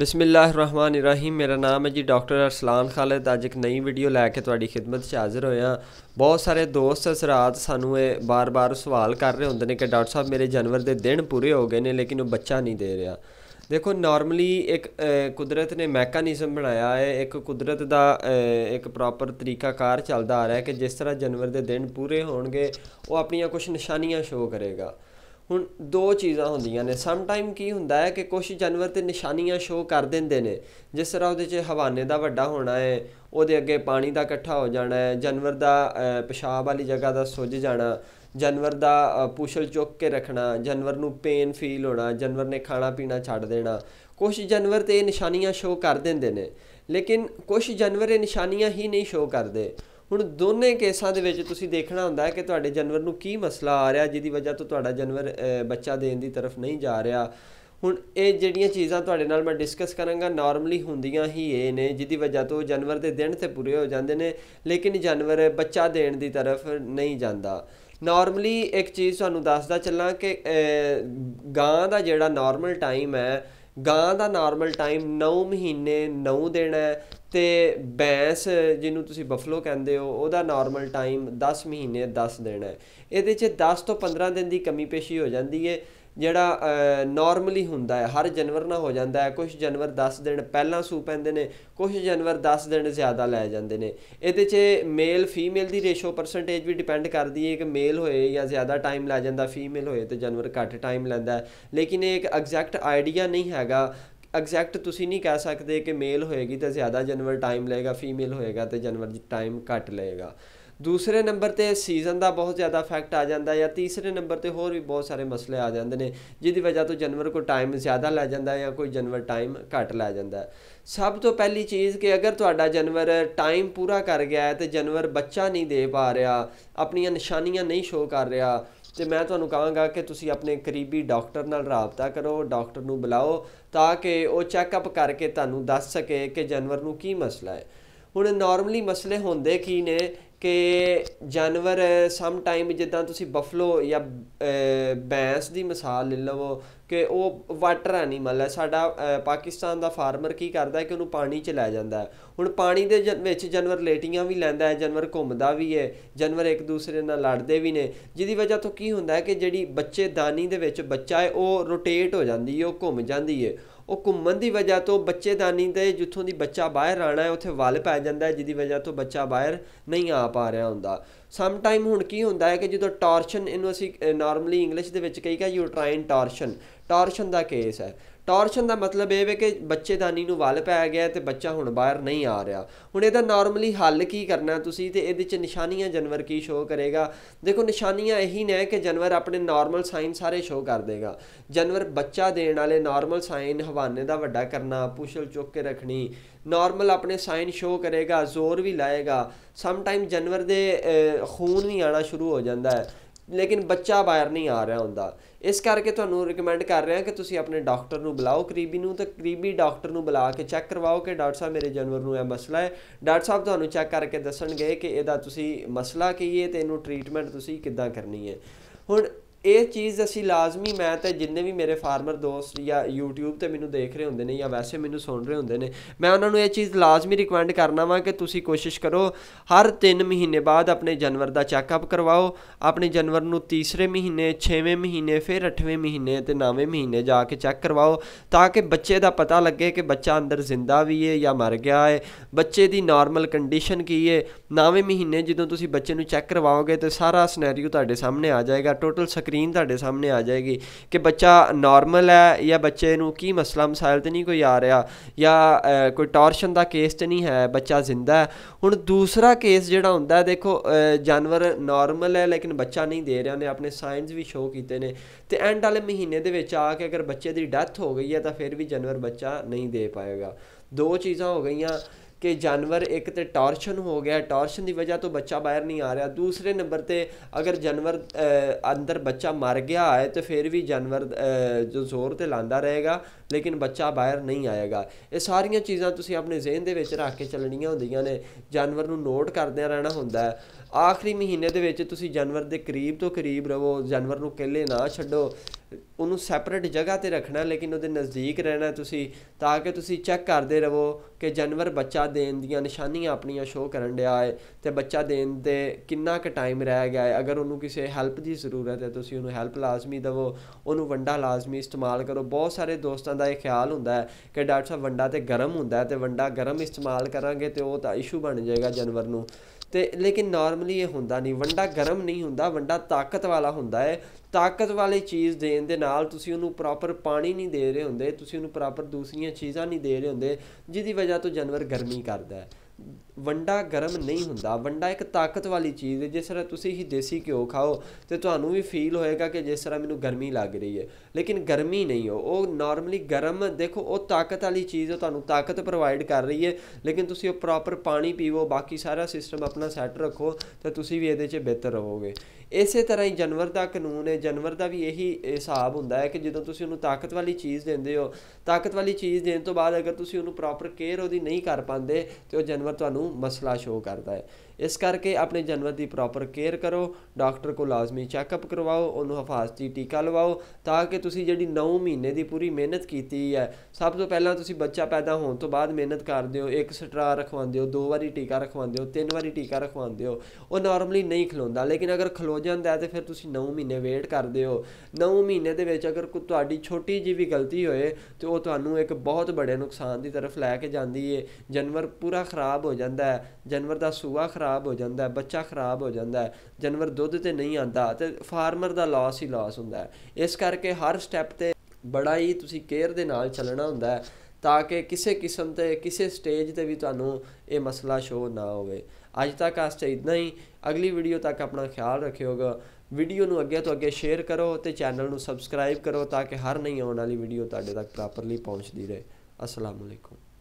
ਬਿਸਮਿਲ੍ਲਾਹਿਰਰਹਿਮਾਨਿਰਰਹੀਮ ਮੇਰਾ ਨਾਮ ਹੈ ਜੀ ਡਾਕਟਰ ਅਰਸਲਾਨ ਖਾਲਦ ਅੱਜ ਇੱਕ ਨਈ ਵੀਡੀਓ ਲੈ ਕੇ ਤੁਹਾਡੀ ਖਿਦਮਤ 'ਚ ਹਾਜ਼ਰ ਹੋਇਆ ਬਹੁਤ ਸਾਰੇ ਦੋਸਤ ਅਸਰਾਤ ਸਾਨੂੰ ਇਹ ਬਾਰ-ਬਾਰ ਸਵਾਲ ਕਰ ਰਹੇ ਹੁੰਦੇ ਨੇ ਕਿ ਡਾਕਟਰ ਸਾਹਿਬ ਮੇਰੇ ਜਨਵਰ ਦੇ ਦਿਨ ਪੂਰੇ ਹੋ ਗਏ ਨੇ ਲੇਕਿਨ ਉਹ ਬੱਚਾ ਨਹੀਂ ਦੇ ਰਿਹਾ ਦੇਖੋ ਨਾਰਮਲੀ ਇੱਕ ਕੁਦਰਤ ਨੇ ਮੈਕੈਨਿਜ਼ਮ ਬਣਾਇਆ ਹੈ ਇੱਕ ਕੁਦਰਤ ਦਾ ਇੱਕ ਪ੍ਰੋਪਰ ਤਰੀਕਾਕਾਰ ਚੱਲਦਾ ਆ ਰਿਹਾ ਹੈ ਕਿ ਜਿਸ ਤਰ੍ਹਾਂ ਜਨਵਰ ਦੇ ਦਿਨ ਪੂਰੇ ਹੋਣਗੇ ਉਹ ਆਪਣੀਆਂ ਕੁਝ ਨਿਸ਼ਾਨੀਆਂ ਸ਼ੋਅ ਕਰੇਗਾ ਹੁਣ ਦੋ ਚੀਜ਼ਾਂ ਹੁੰਦੀਆਂ ਨੇ ਸਮ ਟਾਈਮ ਕੀ ਹੁੰਦਾ ਹੈ ਕਿ ਕੁਝ ਜਾਨਵਰ ਤੇ ਨਿਸ਼ਾਨੀਆਂ ਸ਼ੋਅ ਕਰ ਦਿੰਦੇ ਨੇ ਜਿਸ ਤਰ੍ਹਾਂ ਉਹਦੇ 'ਚ ਹਵਾਨੇ ਦਾ ਵੱਡਾ ਹੋਣਾ ਹੈ ਉਹਦੇ ਅੱਗੇ ਪਾਣੀ ਦਾ ਇਕੱਠਾ ਹੋ ਜਾਣਾ ਹੈ ਜਾਨਵਰ ਦਾ ਪਿਸ਼ਾਬ ਵਾਲੀ ਜਗ੍ਹਾ ਦਾ ਸੁੱਜ ਜਾਣਾ ਜਾਨਵਰ ਦਾ ਪੂਛਲ ਚੁੱਕ ਕੇ ਰੱਖਣਾ ਜਾਨਵਰ ਨੂੰ ਪੇਨ ਫੀਲ ਹੋਣਾ ਜਾਨਵਰ ਨੇ ਖਾਣਾ ਪੀਣਾ ਛੱਡ ਦੇਣਾ ਕੁਝ ਜਾਨਵਰ ਤੇ ਨਿਸ਼ਾਨੀਆਂ ਸ਼ੋਅ ਕਰ ਦਿੰਦੇ ਨੇ ਲੇਕਿਨ ਕੁਝ ਜਾਨਵਰ ਇਹ ਨਿਸ਼ਾਨੀਆਂ ਹੀ ਨਹੀਂ ਸ਼ੋਅ ਕਰਦੇ ਹੁਣ ਦੋਨੇ ਕੇਸਾਂ ਦੇ ਵਿੱਚ ਤੁਸੀਂ ਦੇਖਣਾ ਹੁੰਦਾ ਹੈ ਕਿ ਤੁਹਾਡੇ ਜਾਨਵਰ ਨੂੰ ਕੀ ਮਸਲਾ ਆ ਰਿਹਾ ਜਿਹਦੀ ਵਜ੍ਹਾ ਤੋਂ ਤੁਹਾਡਾ ਜਾਨਵਰ ਬੱਚਾ ਦੇਣ ਦੀ ਤਰਫ ਨਹੀਂ ਜਾ ਰਿਹਾ ਹੁਣ ਇਹ ਜਿਹੜੀਆਂ ਚੀਜ਼ਾਂ ਤੁਹਾਡੇ ਨਾਲ ਮੈਂ ਡਿਸਕਸ ਕਰਾਂਗਾ ਨਾਰਮਲੀ ਹੁੰਦੀਆਂ ਹੀ ਇਹ ਨੇ ਜਿਹਦੀ ਵਜ੍ਹਾ ਤੋਂ ਜਾਨਵਰ ਦੇ ਦਿਨ ਤੇ ਪੂਰੇ ਹੋ ਜਾਂਦੇ ਨੇ ਲੇਕਿਨ ਜਾਨਵਰ ਬੱਚਾ ਦੇਣ ਦੀ ਤਰਫ ਨਹੀਂ ਜਾਂਦਾ ਨਾਰਮਲੀ ਇੱਕ ਚੀਜ਼ ਤੁਹਾਨੂੰ ਦੱਸਦਾ ਚੱਲਾਂ ਕਿ ਗਾਂ ਦਾ ਜਿਹੜਾ ਨਾਰਮਲ ਟਾਈਮ ਹੈ ਗਾਂ ਦਾ ਨਾਰਮਲ ਟਾਈਮ 9 ਮਹੀਨੇ 9 ਦਿਨ ਹੈ ਤੇ ਬੈਂਸ ਜਿਹਨੂੰ ਤੁਸੀਂ ਬਫਲੋ ਕਹਿੰਦੇ ਹੋ ਉਹਦਾ ਨਾਰਮਲ ਟਾਈਮ 10 ਮਹੀਨੇ 10 ਦਿਨ ਹੈ ਇਹਦੇ 'ਚ 10 ਤੋਂ 15 ਦਿਨ ਦੀ ਕਮੀ ਪੇਸ਼ੀ ਹੋ ਜਾਂਦੀ ਹੈ ਜਿਹੜਾ ਨਾਰਮਲੀ ਹੁੰਦਾ ਹੈ ਹਰ ਜਨਵਰ ਨਾਲ ਹੋ ਜਾਂਦਾ ਹੈ ਕੁਝ ਜਨਵਰ 10 ਦਿਨ ਪਹਿਲਾਂ ਸੂ ਪੈਂਦੇ ਨੇ ਕੁਝ ਜਨਵਰ 10 ਦਿਨ ਜ਼ਿਆਦਾ ਲੈ ਜਾਂਦੇ ਨੇ ਇਹਦੇ 'ਚ ਮੇਲ ਫੀਮੇਲ ਦੀ ਰੇਸ਼ੋ ਪਰਸੈਂਟੇਜ ਵੀ ਡਿਪੈਂਡ ਕਰਦੀ ਹੈ ਕਿ ਮੇਲ ਹੋਏ ਜਾਂ ਜ਼ਿਆਦਾ ਟਾਈਮ ਲੈ ਜਾਂਦਾ ਫੀਮੇਲ ਹੋਏ ਤੇ ਜਨਵਰ ਘੱਟ ਟਾਈਮ ਲੈਂਦਾ ਲੇਕਿਨ ਇਹ ਇੱਕ ਐਗਜ਼ੈਕਟ ਆਈਡੀਆ ਨਹੀਂ ਹੈਗਾ ਐਗਜ਼ੈਕਟ ਤੁਸੀਂ ਨਹੀਂ ਕਹਿ ਸਕਦੇ ਕਿ ਮੇਲ ਹੋਏਗੀ ਤਾਂ ਜ਼ਿਆਦਾ ਜਨਵਰ ਟਾਈਮ ਲਏਗਾ ਫੀਮੇਲ ਹੋਏਗਾ ਤੇ ਜਨਵਰ ਟਾਈਮ ਘੱਟ ਲਏਗਾ ਦੂਸਰੇ ਨੰਬਰ ਤੇ ਸੀਜ਼ਨ ਦਾ ਬਹੁਤ ਜ਼ਿਆਦਾ ਇਫੈਕਟ ਆ ਜਾਂਦਾ ਹੈ ਜਾਂ ਤੀਸਰੇ ਨੰਬਰ ਤੇ ਹੋਰ ਵੀ ਬਹੁਤ ਸਾਰੇ ਮਸਲੇ ਆ ਜਾਂਦੇ ਨੇ ਜਿਹਦੀ ਵਜ੍ਹਾ ਤੋਂ ਜਨਵਰ ਕੋ ਟਾਈਮ ਜ਼ਿਆਦਾ ਲੈ ਜਾਂਦਾ ਜਾਂ ਕੋਈ ਜਨਵਰ ਟਾਈਮ ਘੱਟ ਲੈ ਜਾਂਦਾ ਸਭ ਤੋਂ ਪਹਿਲੀ ਚੀਜ਼ ਕਿ ਅਗਰ ਤੁਹਾਡਾ ਜਨਵਰ ਟਾਈਮ ਪੂਰਾ ਕਰ ਗਿਆ ਹੈ ਤੇ ਜਨਵਰ ਬੱਚਾ ਨਹੀਂ ਦੇ ਪਾ ਰਿਹਾ ਆਪਣੀਆਂ ਨਿਸ਼ਾਨੀਆਂ ਨਹੀਂ ਸ਼ੋਅ ਕਰ ਰਿਹਾ ਤੇ ਮੈਂ ਤੁਹਾਨੂੰ ਕਹਾਂਗਾ ਕਿ ਤੁਸੀਂ ਆਪਣੇ ਕਰੀਬੀ ਡਾਕਟਰ ਨਾਲ ਰਾਬਤਾ ਕਰੋ ਡਾਕਟਰ ਨੂੰ ਬੁਲਾਓ ਤਾਂ ਕਿ ਉਹ ਚੈੱਕਅਪ ਕਰਕੇ ਤੁਹਾਨੂੰ ਦੱਸ ਸਕੇ ਕਿ ਜਾਨਵਰ ਨੂੰ ਕੀ ਮਸਲਾ ਹੈ ਹੁਣ ਨਾਰਮਲੀ ਮਸਲੇ ਹੁੰਦੇ ਕੀ ਨੇ ਕਿ ਜਾਨਵਰ ਸਮ ਟਾਈਮ ਜਿੱਦਾਂ ਤੁਸੀਂ ਬਫਲੋ ਜਾਂ ਬੈਂਸ ਦੀ ਮਿਸਾਲ ਲੈ ਲਵੋ ਕਿ ਉਹ ਵਾਟਰ ਐਨੀਮਲ ਹੈ ਸਾਡਾ ਪਾਕਿਸਤਾਨ ਦਾ ਫਾਰਮਰ ਕੀ ਕਰਦਾ ਹੈ ਕਿ ਉਹਨੂੰ ਪਾਣੀ ਚ ਲੈ ਜਾਂਦਾ ਹੈ ਹੁਣ ਪਾਣੀ ਦੇ ਵਿੱਚ ਜਾਨਵਰ ਲੇਟੀਆਂ ਵੀ ਲੈਂਦਾ ਹੈ ਜਾਨਵਰ ਘੁੰਮਦਾ ਵੀ ਹੈ ਜਾਨਵਰ ਇੱਕ ਦੂਸਰੇ ਨਾਲ ਲੜਦੇ ਵੀ ਨੇ ਜਿਹਦੀ ਵਜ੍ਹਾ ਤੋਂ ਕੀ ਹੁੰਦਾ ਹੈ ਕਿ ਜਿਹੜੀ ਬੱਚੇ ਦਾਨੀ ਦੇ ਵਿੱਚ ਬੱਚਾ ਹੈ ਉਹ ਰੋਟੇਟ ਹੋ ਜਾਂਦੀ ਹੈ ਉਹ ਘੁੰਮ ਜਾਂਦੀ ਹੈ ਉਹ ਘੁੰਮਣ ਦੀ ਵਜ੍ਹਾ ਤੋਂ ਬੱਚੇਦਾਨੀ ਦੇ ਜਿੱਥੋਂ ਦੀ ਬੱਚਾ ਬਾਹਰ ਆਣਾ ਹੈ ਉੱਥੇ ਵਲ ਪੈ ਜਾਂਦਾ ਹੈ ਜਿਹਦੀ ਵਜ੍ਹਾ ਤੋਂ ਬੱਚਾ ਬਾਹਰ ਨਹੀਂ ਆ ਪਾ ਰਿਹਾ ਹੁੰਦਾ ਸਮ ਟਾਈਮ ਹੁਣ ਕੀ ਹੁੰਦਾ ਹੈ ਕਿ ਜਦੋਂ ਟਾਰਸ਼ਨ ਇਹਨੂੰ ਅਸੀਂ ਨਾਰਮਲੀ ਇੰਗਲਿਸ਼ ਦੇ ਵਿੱਚ ਕਹੀ ਕਿ ਯੂਟਰਾਈਨ ਟਾਰਸ਼ਨ ਟਾਰਸ਼ਨ ਦਾ ਕੇਸ ਹੈ ਟੌਰਸ਼ਨ ਦਾ ਮਤਲਬ ਇਹ ਹੈ ਕਿ ਬੱਚੇਦਾਨੀ ਨੂੰ ਵੱਲ ਪੈ ਗਿਆ ਤੇ ਬੱਚਾ ਹੁਣ ਬਾਹਰ ਨਹੀਂ ਆ ਰਿਹਾ ਹੁਣ ਇਹਦਾ ਨਾਰਮਲੀ ਹੱਲ ਕੀ ਕਰਨਾ ਤੁਸੀਂ ਤੇ ਇਹਦੇ ਚ ਨਿਸ਼ਾਨੀਆਂ ਜਨਵਰ ਕੀ ਸ਼ੋ ਕਰੇਗਾ ਦੇਖੋ ਨਿਸ਼ਾਨੀਆਂ ਇਹੀ ਨੇ ਕਿ ਜਨਵਰ ਆਪਣੇ ਨਾਰਮਲ ਸਾਈਨ ਸਾਰੇ ਸ਼ੋ ਕਰ ਦੇਗਾ ਜਨਵਰ ਬੱਚਾ ਦੇਣ ਵਾਲੇ ਨਾਰਮਲ ਸਾਈਨ ਹਵਾਨੇ ਦਾ ਵੱਡਾ ਕਰਨਾ ਪੁਸ਼ਲ ਚੁੱਕ ਕੇ ਰੱਖਣੀ ਨਾਰਮਲ ਆਪਣੇ ਸਾਈਨ ਸ਼ੋ ਕਰੇਗਾ ਜ਼ੋਰ ਵੀ ਲਾਏਗਾ ਸਮ ਟਾਈਮ ਜਨਵਰ ਦੇ ਖੂਨ ਵੀ ਆਣਾ ਸ਼ੁਰੂ ਹੋ ਜਾਂਦਾ ਹੈ ਲੇਕਿਨ ਬੱਚਾ ਬਾਹਰ ਨਹੀਂ ਆ ਰਿਹਾ ਹੁੰਦਾ ਇਸ ਕਰਕੇ ਤੁਹਾਨੂੰ ਰეკਮੈਂਡ ਕਰ ਰਿਹਾ ਕਿ ਤੁਸੀਂ ਆਪਣੇ ਡਾਕਟਰ ਨੂੰ ਬੁਲਾਓ ਕਰੀਬੀ ਨੂੰ ਤੇ ਕਰੀਬੀ ਡਾਕਟਰ ਨੂੰ ਬੁਲਾ ਕੇ ਚੈੱਕ ਕਰਵਾਓ ਕਿ ਡਾਕਟਰ ਸਾਹਿਬ ਮੇਰੇ ਜਾਨਵਰ ਨੂੰ ਇਹ ਮਸਲਾ ਹੈ ਡਾਕਟਰ ਸਾਹਿਬ ਤੁਹਾਨੂੰ ਚੈੱਕ ਕਰਕੇ ਦੱਸਣਗੇ ਕਿ ਇਹਦਾ ਤੁਸੀਂ ਮਸਲਾ ਕੀ ਹੈ ਤੇ ਇਹਨੂੰ ਟ੍ਰੀਟਮੈਂਟ ਤੁਸੀਂ ਕਿੱਦਾਂ ਕਰਨੀ ਹੈ ਹੁਣ ਇਹ ਚੀਜ਼ ਅਸੀਂ ਲਾਜ਼ਮੀ ਮੈਂ ਤੇ ਜਿੰਨੇ ਵੀ ਮੇਰੇ ਫਾਰਮਰ ਦੋਸਤ ਜਾਂ YouTube ਤੇ ਮੈਨੂੰ ਦੇਖ ਰਹੇ ਹੁੰਦੇ ਨੇ ਜਾਂ ਵੈਸੇ ਮੈਨੂੰ ਸੁਣ ਰਹੇ ਹੁੰਦੇ ਨੇ ਮੈਂ ਉਹਨਾਂ ਨੂੰ ਇਹ ਚੀਜ਼ ਲਾਜ਼ਮੀ ਰਿਕਮੈਂਡ ਕਰਨਾ ਵਾਂ ਕਿ ਤੁਸੀਂ ਕੋਸ਼ਿਸ਼ ਕਰੋ ਹਰ 3 ਮਹੀਨੇ ਬਾਅਦ ਆਪਣੇ ਜਾਨਵਰ ਦਾ ਚੈੱਕਅਪ ਕਰਵਾਓ ਆਪਣੇ ਜਾਨਵਰ ਨੂੰ ਤੀਸਰੇ ਮਹੀਨੇ 6ਵੇਂ ਮਹੀਨੇ ਫਿਰ 8ਵੇਂ ਮਹੀਨੇ ਤੇ 9ਵੇਂ ਮਹੀਨੇ ਜਾ ਕੇ ਚੈੱਕ ਕਰਵਾਓ ਤਾਂ ਕਿ ਬੱਚੇ ਦਾ ਪਤਾ ਲੱਗੇ ਕਿ ਬੱਚਾ ਅੰਦਰ ਜ਼ਿੰਦਾ ਵੀ ਹੈ ਜਾਂ ਮਰ ਗਿਆ ਹੈ ਬੱਚੇ ਦੀ ਨਾਰਮਲ ਕੰਡੀਸ਼ਨ ਕੀ ਹੈ 9ਵੇਂ ਮਹੀਨੇ ਜਦੋਂ ਤੁਸੀਂ ਬੱਚੇ ਨੂੰ ਚੈੱਕ ਕਰਵਾਓਗੇ ਤੇ ਸਾਰਾ ਸਿਨੈਰੀਓ ਤੁਹਾਡੇ ਸਾਹਮਣੇ ਆ ਜਾਏਗਾ ਟੋਟਲ ਸਕਰੀਨ ਤੁਹਾਡੇ ਸਾਹਮਣੇ ਆ ਜਾਏਗੀ ਕਿ ਬੱਚਾ ਨਾਰਮਲ ਹੈ ਜਾਂ ਬੱਚੇ ਨੂੰ ਕੀ ਮਸਲਾ ਮਸਾਇਲ ਤੇ ਨਹੀਂ ਕੋਈ ਆ ਰਿਹਾ ਜਾਂ ਕੋਈ ਟੋਰਸ਼ਨ ਦਾ ਕੇਸ ਤੇ ਨਹੀਂ ਹੈ ਬੱਚਾ ਜ਼ਿੰਦਾ ਹੈ ਹੁਣ ਦੂਸਰਾ ਕੇਸ ਜਿਹੜਾ ਹੁੰਦਾ ਦੇਖੋ ਜਾਨਵਰ ਨਾਰਮਲ ਹੈ ਲੇਕਿਨ ਬੱਚਾ ਨਹੀਂ ਦੇ ਰਿਹਾ ਨੇ ਆਪਣੇ ਸਾਈਨਸ ਵੀ ਸ਼ੋ ਕੀਤੇ ਨੇ ਤੇ ਐਂਡ ਵਾਲੇ ਮਹੀਨੇ ਦੇ ਵਿੱਚ ਆ ਕੇ ਅਗਰ ਬੱਚੇ ਦੀ ਡੈਥ ਹੋ ਗਈ ਹੈ ਤਾਂ ਫਿਰ ਵੀ ਜਾਨਵਰ ਬੱਚਾ ਨਹੀਂ ਦੇ ਪਾਏਗਾ ਦੋ ਚੀਜ਼ਾਂ ਹੋ ਗਈਆਂ ਕਿ ਜਾਨਵਰ ਇੱਕ ਤੇ ਟਾਰਸ਼ਨ ਹੋ ਗਿਆ ਟਾਰਸ਼ਨ ਦੀ ਵਜ੍ਹਾ ਤੋਂ ਬੱਚਾ ਬਾਹਰ ਨਹੀਂ ਆ ਰਿਹਾ ਦੂਸਰੇ ਨੰਬਰ ਤੇ ਅਗਰ ਜਾਨਵਰ ਅੰਦਰ ਬੱਚਾ ਮਰ ਗਿਆ ਹੈ ਤੇ ਫਿਰ ਵੀ ਜਾਨਵਰ ਜੋ ਜ਼ੋਰ ਤੇ ਲਾਂਦਾ ਰਹੇਗਾ ਲੇਕਿਨ ਬੱਚਾ ਬਾਹਰ ਨਹੀਂ ਆਏਗਾ ਇਹ ਸਾਰੀਆਂ ਚੀਜ਼ਾਂ ਤੁਸੀਂ ਆਪਣੇ ਜ਼ਿਹਨ ਦੇ ਵਿੱਚ ਰੱਖ ਕੇ ਚੱਲਣੀਆਂ ਹੁੰਦੀਆਂ ਨੇ ਜਾਨਵਰ ਨੂੰ ਨੋਟ ਕਰਦੇ ਰਹਿਣਾ ਹੁੰਦਾ ਹੈ ਆਖਰੀ ਮਹੀਨੇ ਦੇ ਵਿੱਚ ਤੁਸੀਂ ਜਾਨਵਰ ਦੇ ਕਰੀਬ ਤੋਂ ਕਰੀਬ ਰਹੋ ਜਾਨਵਰ ਨੂੰ ਇਕੱਲੇ ਨਾ ਛੱਡੋ ਉਹਨੂੰ ਸੈਪਰੇਟ ਜਗ੍ਹਾ ਤੇ ਰੱਖਣਾ ਲੇਕਿਨ ਉਹਦੇ ਨਜ਼ਦੀਕ ਰਹਿਣਾ ਤੁਸੀਂ ਤਾਂ ਕਿ ਤੁਸੀਂ ਚੈੱਕ ਕਰਦੇ ਰਹੋ ਕਿ ਜਾਨਵਰ ਬੱਚਾ ਦੇਣ ਦੀਆਂ ਨਿਸ਼ਾਨੀਆਂ ਆਪਣੀਆਂ ਸ਼ੋਅ ਕਰਨ ਡਿਆ ਹੈ ਤੇ ਬੱਚਾ ਦੇਣ ਤੇ ਕਿੰਨਾ ਕੁ ਟਾਈਮ ਰਹਿ ਗਿਆ ਹੈ ਅਗਰ ਉਹਨੂੰ ਕਿਸੇ ਹੈਲਪ ਦੀ ਜ਼ਰੂਰਤ ਹੈ ਤੁਸੀਂ ਉਹਨੂੰ ਹੈਲਪ ਲਾਜ਼ਮੀ ਦਿਵੋ ਉਹਨੂੰ ਵੰਡਾ ਲਾਜ਼ਮੀ ਇਸਤੇਮਾਲ ਕਰੋ ਬਹੁਤ ਸਾਰੇ ਦੋਸਤਾਂ ਦਾ ਇਹ ਖਿਆਲ ਹੁੰਦਾ ਹੈ ਕਿ ਡਾਕਟਰ ਸਾਹਿਬ ਵੰਡਾ ਤੇ ਗਰਮ ਹੁੰਦਾ ਹੈ ਤੇ ਵੰਡਾ ਗਰਮ ਇਸਤੇਮਾਲ ਕਰਾਂਗੇ ਤੇ ਉਹ ਤਾਂ ਇਸ਼ੂ ਬਣ ਜਾਏਗਾ ਜਾਨਵਰ ਨੂੰ ਤੇ ਲੇਕਿਨ ਨਾਰਮਲੀ ਇਹ ਹੁੰਦਾ ਨਹੀਂ ਵੰਡਾ ਗਰਮ ਨਹੀਂ ਹੁੰਦਾ ਵੰਡਾ ਤਾਕਤ ਵਾਲਾ ਹੁੰਦਾ ਹੈ ਤਾਕਤ ਵਾਲੀ ਚੀਜ਼ ਦੇਣ ਦੇ ਨਾਲ ਤੁਸੀਂ ਉਹਨੂੰ ਪ੍ਰੋਪਰ ਪਾਣੀ ਨਹੀਂ ਦੇ ਰਹੇ ਹੁੰਦੇ ਤੁਸੀਂ ਉਹਨੂੰ ਪ੍ਰੋਪਰ ਦੂਸਰੀਆਂ ਚੀਜ਼ਾਂ ਨਹੀਂ ਦੇ ਰਹੇ ਹੁੰਦੇ ਜਿਹਦੀ ਵਜ੍ਹਾ ਤੋਂ ਜਾਨਵਰ ਗਰਮੀ ਕਰਦਾ ਹੈ ਵੰਡਾ ਗਰਮ ਨਹੀਂ ਹੁੰਦਾ ਵੰਡਾ ਇੱਕ ਤਾਕਤ ਵਾਲੀ ਚੀਜ਼ ਹੈ ਜਿਸ ਤਰ੍ਹਾਂ ਤੁਸੀਂ ਹੀ ਦੇਸੀ ਘਿਓ ਖਾਓ ਤੇ ਤੁਹਾਨੂੰ ਵੀ ਫੀਲ ਹੋਏਗਾ ਕਿ ਜਿਸ ਤਰ੍ਹਾਂ ਮੈਨੂੰ ਗਰਮੀ ਲੱਗ ਰਹੀ ਹੈ ਲੇਕਿਨ ਗਰਮੀ ਨਹੀਂ ਹੋ ਉਹ ਨਾਰਮਲੀ ਗਰਮ ਦੇਖੋ ਉਹ ਤਾਕਤ ਵਾਲੀ ਚੀਜ਼ ਹੈ ਤੁਹਾਨੂੰ ਤਾਕਤ ਪ੍ਰੋਵਾਈਡ ਕਰ ਰਹੀ ਹੈ ਲੇਕਿਨ ਤੁਸੀਂ ਉਹ ਪ੍ਰੋਪਰ ਪਾਣੀ ਪੀਵੋ ਬਾਕੀ ਸਾਰਾ ਸਿਸਟਮ ਆਪਣਾ ਸੈੱਟ ਰੱਖੋ ਤੇ ਤੁਸੀਂ ਵੀ ਇਹਦੇ 'ਚ ਬਿਹਤਰ ਰਹੋਗੇ ਇਸੇ ਤਰ੍ਹਾਂ ਹੀ ਜਾਨਵਰ ਦਾ ਕਾਨੂੰਨ ਹੈ ਜਾਨਵਰ ਦਾ ਵੀ ਇਹੀ ਹਿਸਾਬ ਹੁੰਦਾ ਹੈ ਕਿ ਜਦੋਂ ਤੁਸੀਂ ਉਹਨੂੰ ਤਾਕਤ ਵਾਲੀ ਚੀਜ਼ ਦਿੰਦੇ ਹੋ ਤਾਕਤ ਵਾਲੀ ਚੀਜ਼ ਦੇਣ ਤੋਂ ਬਾਅਦ ਅਗਰ ਤੁਸੀਂ ਉਹਨੂੰ ਪ੍ਰੋਪਰ ਕੇਅਰ ਉਹਦੀ ਨਹੀਂ ਕਰ ਪਾਉਂਦੇ ਤੇ ਉਹ ਜਾਨਵਰ ਤੁਹਾਨੂੰ ਮਸਲਾ ਸ਼ੋਅ ਕਰਦਾ ਹੈ ਇਸ ਕਰਕੇ ਆਪਣੇ ਜਾਨਵਰ ਦੀ ਪ੍ਰੋਪਰ ਕੇਅਰ ਕਰੋ ਡਾਕਟਰ ਕੋ ਲਾਜ਼ਮੀ ਚੈੱਕਅਪ ਕਰਵਾਓ ਉਹਨੂੰ ਹਫਾਜ਼ਤੀ ਟੀਕਾ ਲਵਾਓ ਤਾਂ ਕਿ ਤੁਸੀਂ ਜਿਹੜੀ 9 ਮਹੀਨੇ ਦੀ ਪੂਰੀ ਮਿਹਨਤ ਕੀਤੀ ਹੈ ਸਭ ਤੋਂ ਪਹਿਲਾਂ ਤੁਸੀਂ ਬੱਚਾ ਪੈਦਾ ਹੋਣ ਤੋਂ ਬਾਅਦ ਮਿਹਨਤ ਕਰਦੇ ਹੋ ਇੱਕ ਸਟਰਾ ਰਖਵਾਉਂਦੇ ਹੋ ਦੋ ਵਾਰੀ ਟੀਕਾ ਰਖਵਾਉਂਦੇ ਹੋ ਤਿੰਨ ਵਾਰੀ ਟੀਕਾ ਰਖਵਾਉਂਦੇ ਹੋ ਉਹ ਨਾਰਮਲੀ ਨਹੀਂ ਖਲੋਂਦਾ ਲੇਕਿਨ ਅਗਰ ਖਲੋ ਜਾਂਦਾ ਹੈ ਤੇ ਫਿਰ ਤੁਸੀਂ 9 ਮਹੀਨੇ ਵੇਟ ਕਰਦੇ ਹੋ 9 ਮਹੀਨੇ ਦੇ ਵਿੱਚ ਅਗਰ ਕੋਈ ਤੁਹਾਡੀ ਛੋਟੀ ਜੀ ਵੀ ਗਲਤੀ ਹੋਏ ਤੇ ਉਹ ਤੁਹਾਨੂੰ ਇੱਕ ਬਹੁਤ ਵੱਡੇ ਨੁਕਸਾਨ ਦੀ ਤਰਫ ਲੈ ਕੇ ਜਾਂਦੀ ਹੈ ਜਾਨਵਰ ਪੂਰਾ ਖਰਾਬ ਹੋ ਜਾਂਦਾ ਹੈ ਜਾਨਵਰ ਦਾ ਸੂਆ ਖਰਾਬ ਖਰਾਬ ਹੋ ਜਾਂਦਾ ਹੈ ਬੱਚਾ ਖਰਾਬ ਹੋ ਜਾਂਦਾ ਹੈ ਜਾਨਵਰ ਦੁੱਧ ਤੇ ਨਹੀਂ ਆਂਦਾ ਤੇ ਫਾਰਮਰ ਦਾ ਲਾਸ ਹੀ ਲਾਸ ਹੁੰਦਾ ਇਸ ਕਰਕੇ ਹਰ ਸਟੈਪ ਤੇ ਬੜਾ ਹੀ ਤੁਸੀਂ ਕੇਅਰ ਦੇ ਨਾਲ ਚੱਲਣਾ ਹੁੰਦਾ ਹੈ ਤਾਂ ਕਿ ਕਿਸੇ ਕਿਸਮ ਤੇ ਕਿਸੇ ਸਟੇਜ ਤੇ ਵੀ ਤੁਹਾਨੂੰ ਇਹ ਮਸਲਾ ਸ਼ੋ ਨਾ ਹੋਵੇ ਅੱਜ ਤੱਕ ਆਸ ਤੇ ਇਤਨਾ ਹੀ ਅਗਲੀ ਵੀਡੀਓ ਤੱਕ ਆਪਣਾ ਖਿਆਲ ਰੱਖਿਓਗਾ ਵੀਡੀਓ ਨੂੰ ਅੱਗੇ ਤੋਂ ਅੱਗੇ ਸ਼ੇਅਰ ਕਰੋ ਤੇ ਚੈਨਲ ਨੂੰ ਸਬਸਕ੍ਰਾਈਬ ਕਰੋ ਤਾਂ ਕਿ ਹਰ ਨਈ ਆਉਣ ਵਾਲੀ ਵੀਡੀਓ ਤੁਹਾਡੇ ਤੱਕ ਪ੍ਰਾਪਰਲੀ ਪਹੁੰਚਦੀ ਰਹੇ ਅਸਲਾਮੁਅਲੈਕਮ